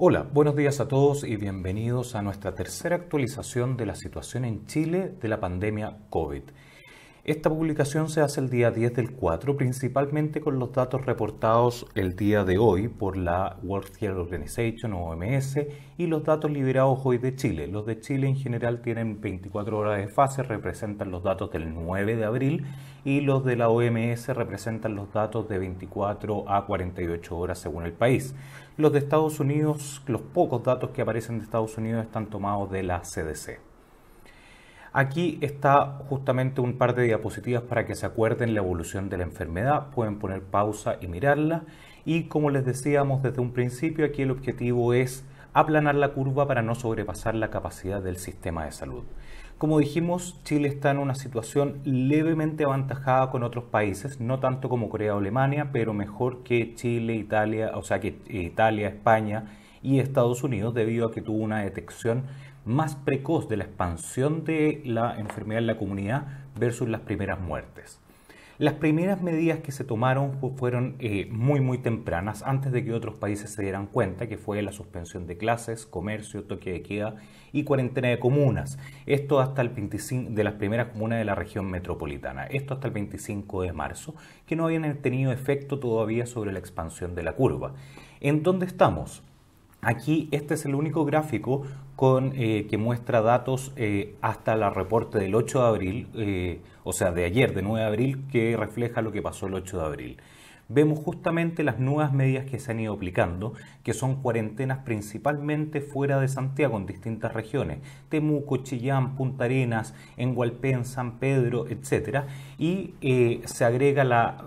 Hola, buenos días a todos y bienvenidos a nuestra tercera actualización de la situación en Chile de la pandemia COVID. Esta publicación se hace el día 10 del 4, principalmente con los datos reportados el día de hoy por la World Health Organization o OMS y los datos liberados hoy de Chile. Los de Chile en general tienen 24 horas de fase, representan los datos del 9 de abril y los de la OMS representan los datos de 24 a 48 horas según el país. Los de Estados Unidos, los pocos datos que aparecen de Estados Unidos están tomados de la CDC. Aquí está justamente un par de diapositivas para que se acuerden la evolución de la enfermedad, pueden poner pausa y mirarla. Y como les decíamos desde un principio, aquí el objetivo es aplanar la curva para no sobrepasar la capacidad del sistema de salud. Como dijimos, Chile está en una situación levemente avantajada con otros países, no tanto como Corea o Alemania, pero mejor que Chile, Italia, o sea que eh, Italia, España y Estados Unidos, debido a que tuvo una detección más precoz de la expansión de la enfermedad en la comunidad versus las primeras muertes. Las primeras medidas que se tomaron fueron eh, muy muy tempranas, antes de que otros países se dieran cuenta, que fue la suspensión de clases, comercio, toque de queda y cuarentena de comunas. Esto hasta el 25 de las primeras comunas de la región metropolitana. Esto hasta el 25 de marzo, que no habían tenido efecto todavía sobre la expansión de la curva. ¿En dónde estamos? Aquí este es el único gráfico con, eh, que muestra datos eh, hasta la reporte del 8 de abril, eh, o sea, de ayer, de 9 de abril, que refleja lo que pasó el 8 de abril. Vemos justamente las nuevas medidas que se han ido aplicando, que son cuarentenas principalmente fuera de Santiago, en distintas regiones, Temuco, Chillán, Punta Arenas, en San Pedro, etc. Y se agrega la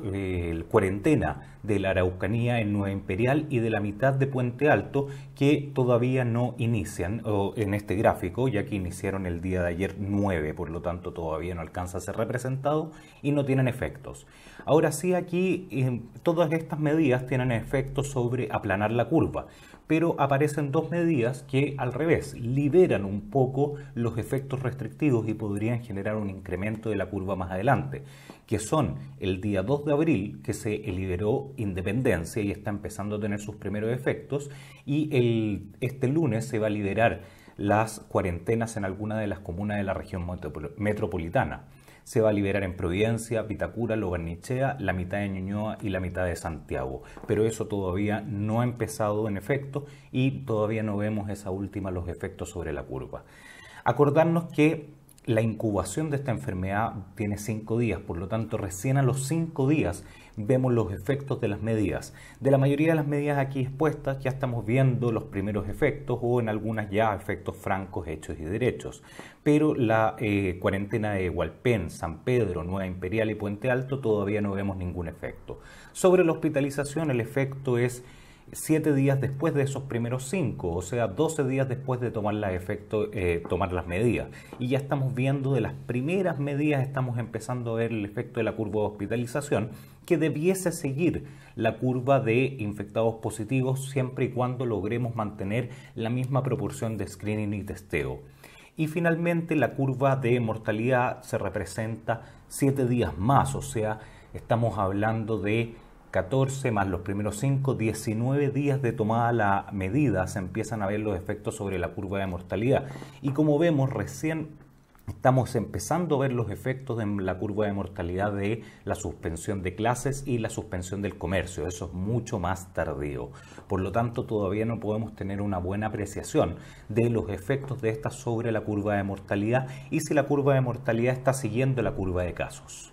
cuarentena de la Araucanía en Nueva Imperial y de la mitad de Puente Alto que todavía no inician en este gráfico, ya que iniciaron el día de ayer 9, por lo tanto todavía no alcanza a ser representado y no tienen efectos. Ahora sí, aquí em, todas estas medidas tienen efectos sobre aplanar la curva, pero aparecen dos medidas que al revés liberan un poco los efectos restrictivos y podrían generar un incremento de la curva más adelante que son el día 2 de abril, que se liberó Independencia y está empezando a tener sus primeros efectos, y el, este lunes se va a liberar las cuarentenas en alguna de las comunas de la región metropolitana. Se va a liberar en Providencia, Pitacura, Lobarnichea, la mitad de Ñuñoa y la mitad de Santiago. Pero eso todavía no ha empezado en efecto y todavía no vemos esa última los efectos sobre la curva. Acordarnos que la incubación de esta enfermedad tiene cinco días, por lo tanto recién a los cinco días vemos los efectos de las medidas. De la mayoría de las medidas aquí expuestas ya estamos viendo los primeros efectos o en algunas ya efectos francos, hechos y derechos. Pero la eh, cuarentena de Hualpén, San Pedro, Nueva Imperial y Puente Alto todavía no vemos ningún efecto. Sobre la hospitalización el efecto es 7 días después de esos primeros 5, o sea, 12 días después de tomar, la efecto, eh, tomar las medidas. Y ya estamos viendo de las primeras medidas, estamos empezando a ver el efecto de la curva de hospitalización, que debiese seguir la curva de infectados positivos siempre y cuando logremos mantener la misma proporción de screening y testeo. Y finalmente la curva de mortalidad se representa 7 días más, o sea, estamos hablando de 14 más los primeros 5, 19 días de tomada la medida, se empiezan a ver los efectos sobre la curva de mortalidad. Y como vemos, recién estamos empezando a ver los efectos en la curva de mortalidad de la suspensión de clases y la suspensión del comercio. Eso es mucho más tardío. Por lo tanto, todavía no podemos tener una buena apreciación de los efectos de esta sobre la curva de mortalidad y si la curva de mortalidad está siguiendo la curva de casos.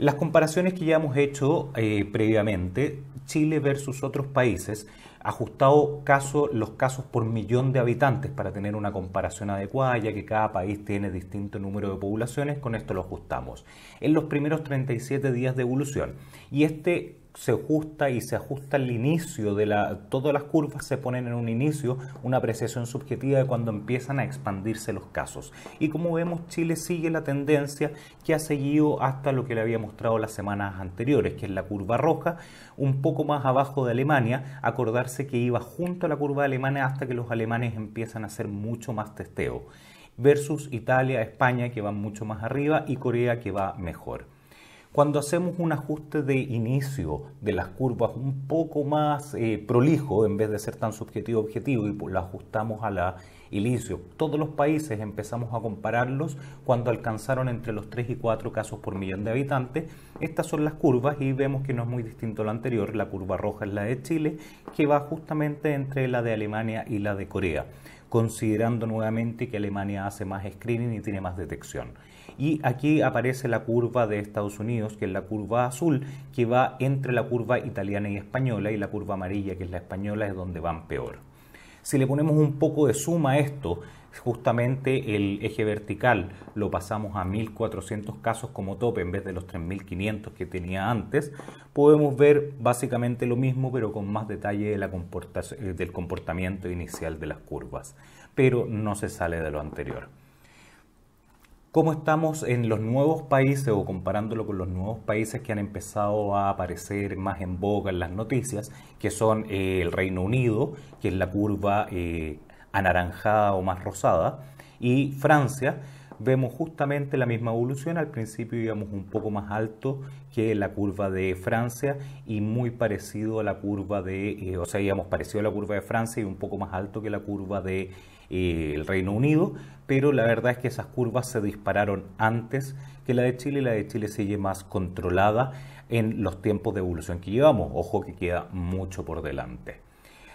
Las comparaciones que ya hemos hecho eh, previamente, Chile versus otros países, ajustado caso, los casos por millón de habitantes para tener una comparación adecuada, ya que cada país tiene distinto número de poblaciones, con esto lo ajustamos. En los primeros 37 días de evolución. Y este se ajusta y se ajusta al inicio de la. Todas las curvas se ponen en un inicio, una apreciación subjetiva de cuando empiezan a expandirse los casos. Y como vemos, Chile sigue la tendencia que ha seguido hasta lo que le había mostrado las semanas anteriores, que es la curva roja, un poco más abajo de Alemania. Acordar que iba junto a la curva alemana hasta que los alemanes empiezan a hacer mucho más testeo, versus Italia, España que van mucho más arriba y Corea que va mejor. Cuando hacemos un ajuste de inicio de las curvas un poco más eh, prolijo, en vez de ser tan subjetivo-objetivo, y lo ajustamos a la y Todos los países empezamos a compararlos cuando alcanzaron entre los 3 y 4 casos por millón de habitantes. Estas son las curvas y vemos que no es muy distinto a la anterior. La curva roja es la de Chile, que va justamente entre la de Alemania y la de Corea, considerando nuevamente que Alemania hace más screening y tiene más detección. Y aquí aparece la curva de Estados Unidos, que es la curva azul, que va entre la curva italiana y española, y la curva amarilla, que es la española, es donde van peor. Si le ponemos un poco de suma a esto, justamente el eje vertical lo pasamos a 1400 casos como tope en vez de los 3500 que tenía antes, podemos ver básicamente lo mismo pero con más detalle eh, del comportamiento inicial de las curvas, pero no se sale de lo anterior cómo estamos en los nuevos países o comparándolo con los nuevos países que han empezado a aparecer más en boga en las noticias, que son eh, el Reino Unido, que es la curva eh, anaranjada o más rosada, y Francia, vemos justamente la misma evolución. Al principio íbamos un poco más alto que la curva de Francia y muy parecido a la curva de, eh, o sea, íbamos parecido a la curva de Francia y un poco más alto que la curva de eh, el Reino Unido, pero la verdad es que esas curvas se dispararon antes que la de Chile y la de Chile sigue más controlada en los tiempos de evolución que llevamos. Ojo que queda mucho por delante.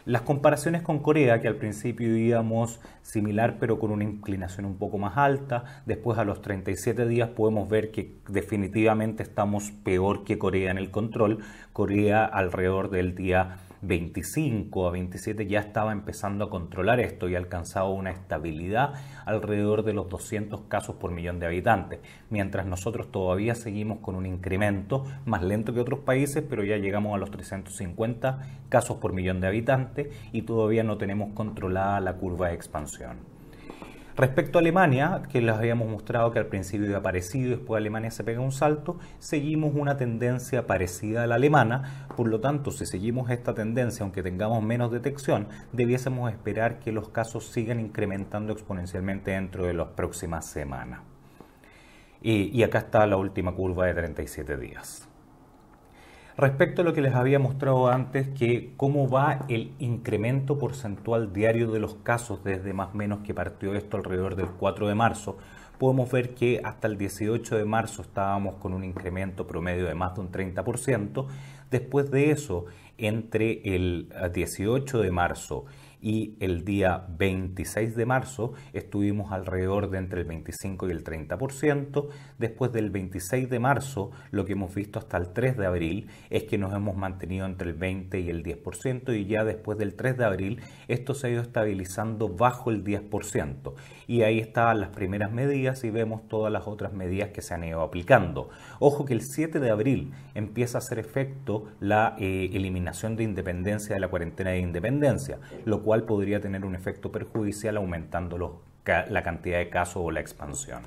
Las comparaciones con Corea, que al principio íbamos similar pero con una inclinación un poco más alta, después a los 37 días podemos ver que definitivamente estamos peor que Corea en el control, Corea alrededor del día 25 a 27 ya estaba empezando a controlar esto y alcanzado una estabilidad alrededor de los 200 casos por millón de habitantes, mientras nosotros todavía seguimos con un incremento más lento que otros países, pero ya llegamos a los 350 casos por millón de habitantes y todavía no tenemos controlada la curva de expansión. Respecto a Alemania, que les habíamos mostrado que al principio iba parecido, después Alemania se pega un salto, seguimos una tendencia parecida a la alemana, por lo tanto, si seguimos esta tendencia, aunque tengamos menos detección, debiésemos esperar que los casos sigan incrementando exponencialmente dentro de las próximas semanas. Y, y acá está la última curva de 37 días. Respecto a lo que les había mostrado antes, que cómo va el incremento porcentual diario de los casos desde más o menos que partió esto alrededor del 4 de marzo, podemos ver que hasta el 18 de marzo estábamos con un incremento promedio de más de un 30%. Después de eso, entre el 18 de marzo y el día 26 de marzo estuvimos alrededor de entre el 25 y el 30%. Después del 26 de marzo, lo que hemos visto hasta el 3 de abril es que nos hemos mantenido entre el 20 y el 10% y ya después del 3 de abril esto se ha ido estabilizando bajo el 10%. Y ahí están las primeras medidas y vemos todas las otras medidas que se han ido aplicando. Ojo que el 7 de abril empieza a hacer efecto la eh, eliminación de independencia de la cuarentena de independencia, lo cual podría tener un efecto perjudicial aumentando la cantidad de casos o la expansión.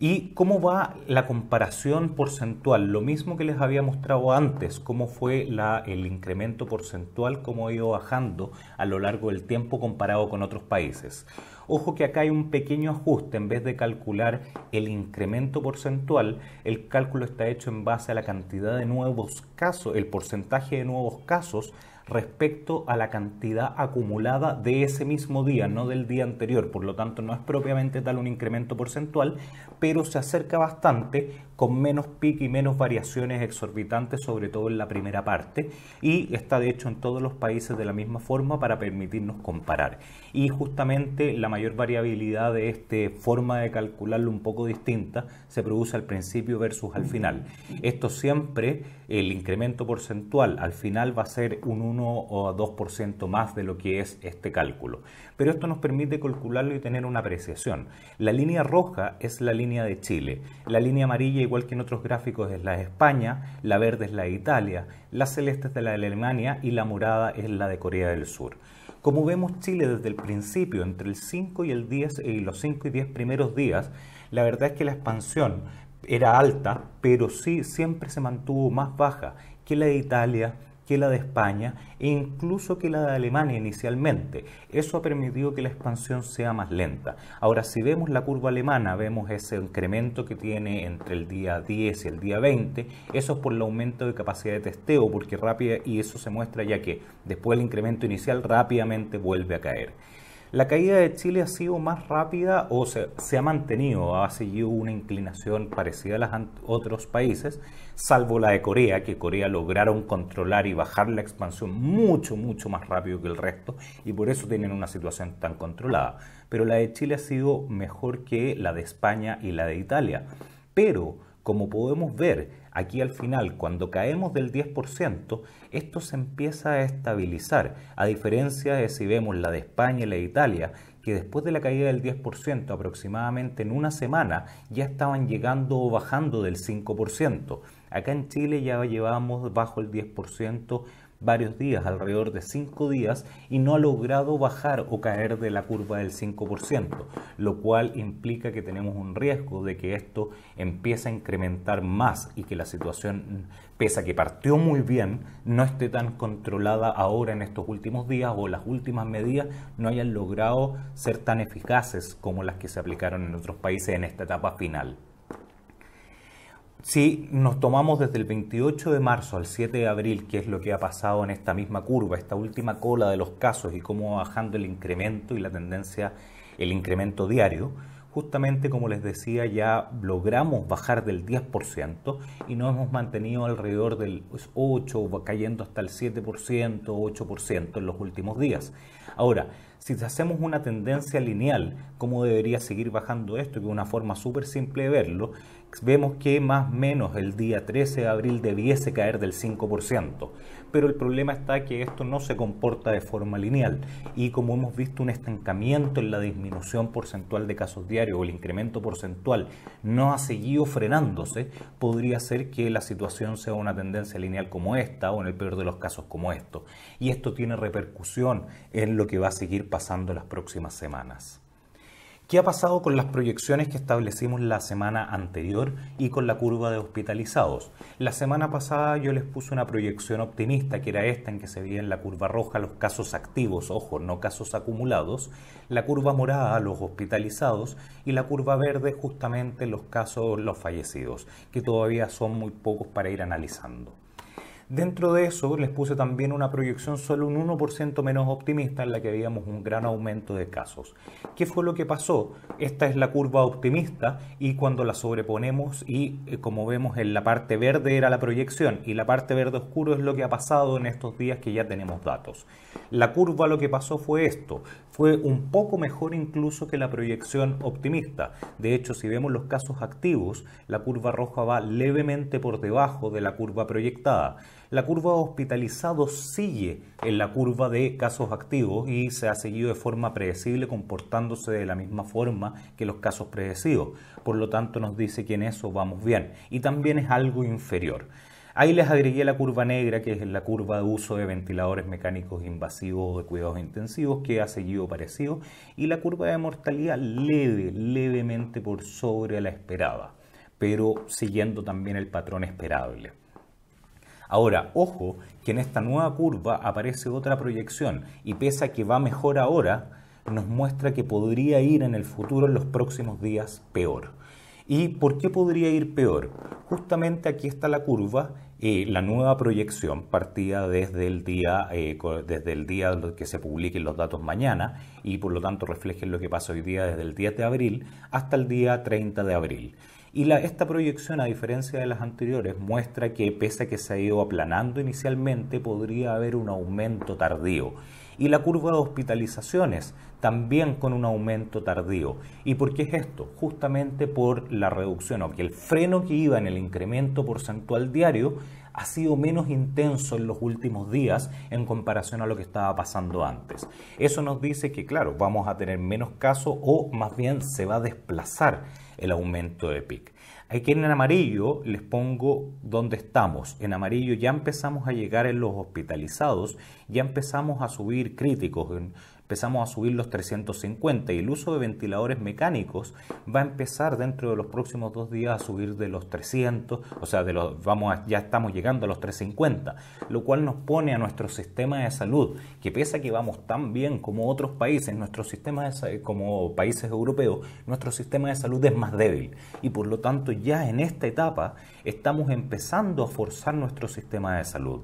¿Y cómo va la comparación porcentual? Lo mismo que les había mostrado antes, cómo fue el incremento porcentual, cómo ha ido bajando a lo largo del tiempo comparado con otros países. Ojo que acá hay un pequeño ajuste, en vez de calcular el incremento porcentual, el cálculo está hecho en base a la cantidad de nuevos casos, el porcentaje de nuevos casos respecto a la cantidad acumulada de ese mismo día, no del día anterior. Por lo tanto, no es propiamente tal un incremento porcentual, pero se acerca bastante con menos pique y menos variaciones exorbitantes, sobre todo en la primera parte, y está de hecho en todos los países de la misma forma para permitirnos comparar. Y justamente la mayor variabilidad de esta forma de calcularlo un poco distinta se produce al principio versus al final. Esto siempre, el incremento porcentual al final va a ser un o a 2% más de lo que es este cálculo. Pero esto nos permite calcularlo y tener una apreciación. La línea roja es la línea de Chile, la línea amarilla, igual que en otros gráficos, es la de España, la verde es la de Italia, la celeste es la de Alemania y la morada es la de Corea del Sur. Como vemos Chile desde el principio, entre el 5 y el 10 eh, y los 5 y 10 primeros días, la verdad es que la expansión era alta, pero sí siempre se mantuvo más baja que la de Italia, que la de España e incluso que la de Alemania inicialmente. Eso ha permitido que la expansión sea más lenta. Ahora, si vemos la curva alemana, vemos ese incremento que tiene entre el día 10 y el día 20, eso es por el aumento de capacidad de testeo, porque rápida, y eso se muestra ya que después del incremento inicial rápidamente vuelve a caer. La caída de Chile ha sido más rápida o se, ha mantenido, ha seguido una inclinación parecida a los otros países, salvo la de Corea, que Corea lograron controlar y bajar la expansión mucho, mucho más rápido que el resto y por eso tienen una situación tan controlada. Pero la de Chile ha sido mejor que la de España y la de Italia. Pero como podemos ver aquí al final, cuando caemos del 10%, esto se empieza a estabilizar, a diferencia de si vemos la de España y la de Italia, que después de la caída del 10% aproximadamente en una semana ya estaban llegando o bajando del 5%. Acá en Chile ya llevamos bajo el 10% varios días, alrededor de cinco días, y no ha logrado bajar o caer de la curva del 5%, lo cual implica que tenemos un riesgo de que esto empiece a incrementar más y que la situación, pese a que partió muy bien, no esté tan controlada ahora en estos últimos días o las últimas medidas no hayan logrado ser tan eficaces como las que se aplicaron en otros países en esta etapa final si nos tomamos desde el 28 de marzo al 7 de abril, que es lo que ha pasado en esta misma curva, esta última cola de los casos y cómo va bajando el incremento y la tendencia, el incremento diario, justamente como les decía, ya logramos bajar del 10% y nos hemos mantenido alrededor del 8, cayendo hasta el 7%, 8% en los últimos días. Ahora, si hacemos una tendencia lineal, ¿cómo debería seguir bajando esto? Que es una forma súper simple de verlo, Vemos que más o menos el día 13 de abril debiese caer del 5%, pero el problema está que esto no se comporta de forma lineal y como hemos visto un estancamiento en la disminución porcentual de casos diarios o el incremento porcentual no ha seguido frenándose, podría ser que la situación sea una tendencia lineal como esta o en el peor de los casos como esto. Y esto tiene repercusión en lo que va a seguir pasando las próximas semanas. ¿Qué ha pasado con las proyecciones que establecimos la semana anterior y con la curva de hospitalizados? La semana pasada yo les puse una proyección optimista, que era esta en que se veía en la curva roja los casos activos, ojo, no casos acumulados, la curva morada los hospitalizados y la curva verde justamente los casos, los fallecidos, que todavía son muy pocos para ir analizando. Dentro de eso les puse también una proyección solo un 1% menos optimista en la que habíamos un gran aumento de casos. ¿Qué fue lo que pasó? Esta es la curva optimista y cuando la sobreponemos y eh, como vemos en la parte verde era la proyección y la parte verde oscuro es lo que ha pasado en estos días que ya tenemos datos. La curva lo que pasó fue esto, fue un poco mejor incluso que la proyección optimista. De hecho, si vemos los casos activos, la curva roja va levemente por debajo de la curva proyectada la curva hospitalizado sigue en la curva de casos activos y se ha seguido de forma predecible comportándose de la misma forma que los casos predecidos. Por lo tanto, nos dice que en eso vamos bien. Y también es algo inferior. Ahí les agregué la curva negra, que es la curva de uso de ventiladores mecánicos invasivos de cuidados intensivos, que ha seguido parecido, y la curva de mortalidad leve, levemente por sobre la esperada, pero siguiendo también el patrón esperable. Ahora, ojo que en esta nueva curva aparece otra proyección y pese a que va mejor ahora, nos muestra que podría ir en el futuro, en los próximos días, peor. ¿Y por qué podría ir peor? Justamente aquí está la curva, eh, la nueva proyección partida desde el, día, eh, desde el día que se publiquen los datos mañana y por lo tanto reflejen lo que pasa hoy día desde el 10 de abril hasta el día 30 de abril. Y esta proyección, a diferencia de las anteriores, muestra que pese a que se ha ido aplanando inicialmente, podría haber un aumento tardío. Y la curva de hospitalizaciones, también con un aumento tardío. ¿Y por qué es esto? Justamente por la reducción o que el freno que iba en el incremento porcentual diario ha sido menos intenso en los últimos días en comparación a lo que estaba pasando antes. Eso nos dice que, claro, vamos a tener menos casos o más bien se va a desplazar el aumento de PIC. Aquí en amarillo les pongo dónde estamos. En amarillo ya empezamos a llegar en los hospitalizados, ya empezamos a subir críticos. En, empezamos a subir los 350 y el uso de ventiladores mecánicos va a empezar dentro de los próximos dos días a subir de los 300, o sea, de los, vamos ya estamos llegando a los 350, lo cual nos pone a nuestro sistema de salud, que pese a que vamos tan bien como otros países, nuestro sistema de, como países europeos, nuestro sistema de salud es más débil y por lo tanto ya en esta etapa estamos empezando a forzar nuestro sistema de salud.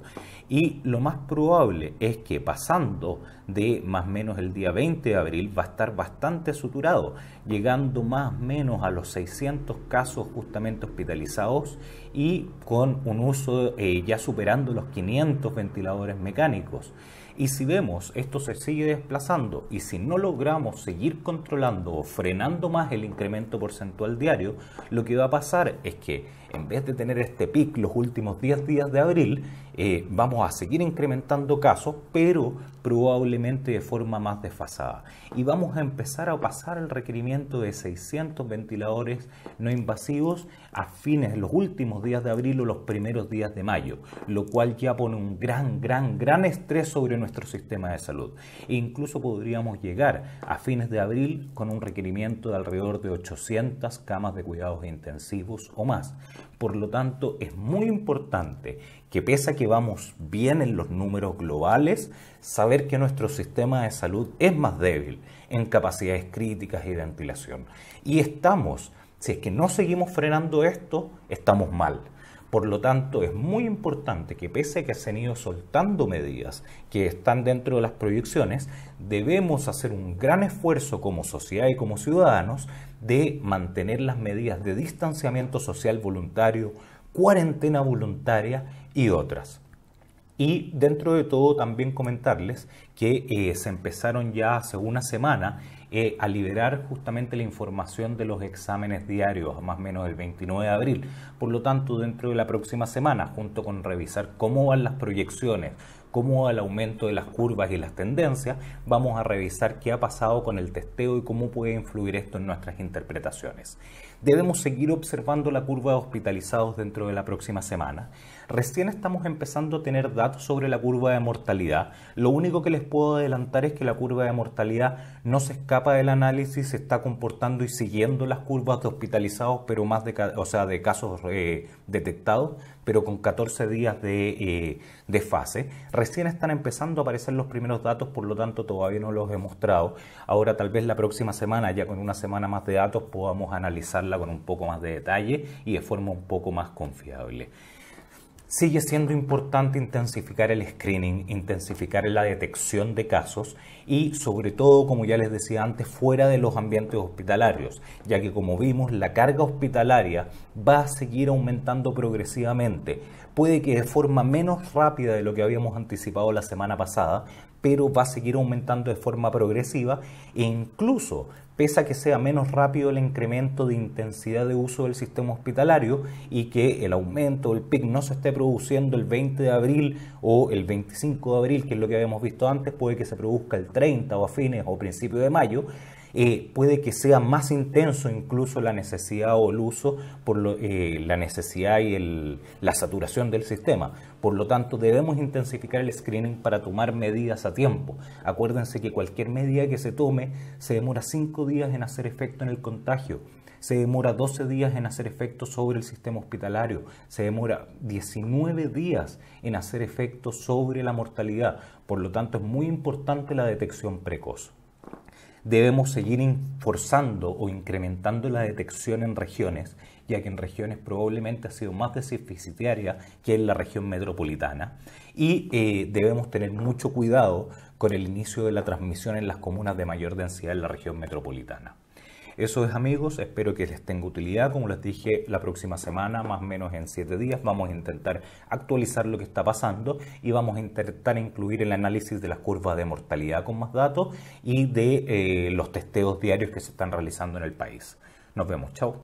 Y lo más probable es que pasando de más o menos el día 20 de abril va a estar bastante suturado, llegando más o menos a los 600 casos justamente hospitalizados y con un uso eh, ya superando los 500 ventiladores mecánicos. Y si vemos, esto se sigue desplazando y si no logramos seguir controlando o frenando más el incremento porcentual diario, lo que va a pasar es que en vez de tener este pic los últimos 10 días de abril, eh, vamos a seguir incrementando casos, pero probablemente de forma más desfasada. Y vamos a empezar a pasar el requerimiento de 600 ventiladores no invasivos a fines, los últimos días de abril o los primeros días de mayo, lo cual ya pone un gran, gran, gran estrés sobre nuestro sistema de salud. E incluso podríamos llegar a fines de abril con un requerimiento de alrededor de 800 camas de cuidados intensivos o más por lo tanto, es muy importante que pese a que vamos bien en los números globales, saber que nuestro sistema de salud es más débil en capacidades críticas y ventilación. Y estamos, si es que no seguimos frenando esto, estamos mal. Por lo tanto, es muy importante que pese a que se han ido soltando medidas que están dentro de las proyecciones, debemos hacer un gran esfuerzo como sociedad y como ciudadanos de mantener las medidas de distanciamiento social voluntario, cuarentena voluntaria y otras. Y dentro de todo también comentarles que eh, se empezaron ya hace una semana eh, a liberar justamente la información de los exámenes diarios, más o menos el 29 de abril. Por lo tanto, dentro de la próxima semana, junto con revisar cómo van las proyecciones, como al aumento de las curvas y las tendencias, vamos a revisar qué ha pasado con el testeo y cómo puede influir esto en nuestras interpretaciones. Debemos seguir observando la curva de hospitalizados dentro de la próxima semana. Recién estamos empezando a tener datos sobre la curva de mortalidad. Lo único que les puedo adelantar es que la curva de mortalidad no se escapa del análisis, se está comportando y siguiendo las curvas de hospitalizados, pero más de, o sea, de casos eh, detectados, pero con 14 días de, eh, de, fase. Recién están empezando a aparecer los primeros datos, por lo tanto todavía no los he mostrado. Ahora tal vez la próxima semana, ya con una semana más de datos, podamos analizarla con un poco más de detalle y de forma un poco más confiable sigue siendo importante intensificar el screening, intensificar la detección de casos y sobre todo, como ya les decía antes, fuera de los ambientes hospitalarios, ya que como vimos la carga hospitalaria va a seguir aumentando progresivamente. Puede que de forma menos rápida de lo que habíamos anticipado la semana pasada, pero va a seguir aumentando de forma progresiva e incluso pese a que sea menos rápido el incremento de intensidad de uso del sistema hospitalario y que el aumento del PIC no se esté produciendo el 20 de abril o el 25 de abril, que es lo que habíamos visto antes, puede que se produzca el 30 o a fines o principios de mayo, eh, puede que sea más intenso incluso la necesidad o el uso por eh, la necesidad y la saturación del sistema. Por lo tanto, debemos intensificar el screening para tomar medidas a tiempo. Acuérdense que cualquier medida que se tome se demora 5 días en hacer efecto en el contagio se demora 12 días en hacer efecto sobre el sistema hospitalario, se demora 19 días en hacer efecto sobre la mortalidad. Por lo tanto, es muy importante la detección precoz debemos seguir forzando o incrementando la detección en regiones, ya que en regiones probablemente ha sido más deficitaria que en la región metropolitana. Y eh, debemos tener mucho cuidado con el inicio de la transmisión en las comunas de mayor densidad en la región metropolitana. Eso es amigos, espero que les tenga utilidad. Como les dije, la próxima semana, más o menos en siete días, vamos a intentar actualizar lo que está pasando y vamos a intentar incluir el análisis de las curvas de mortalidad con más datos y de eh, los testeos diarios que se están realizando en el país. Nos vemos, chao.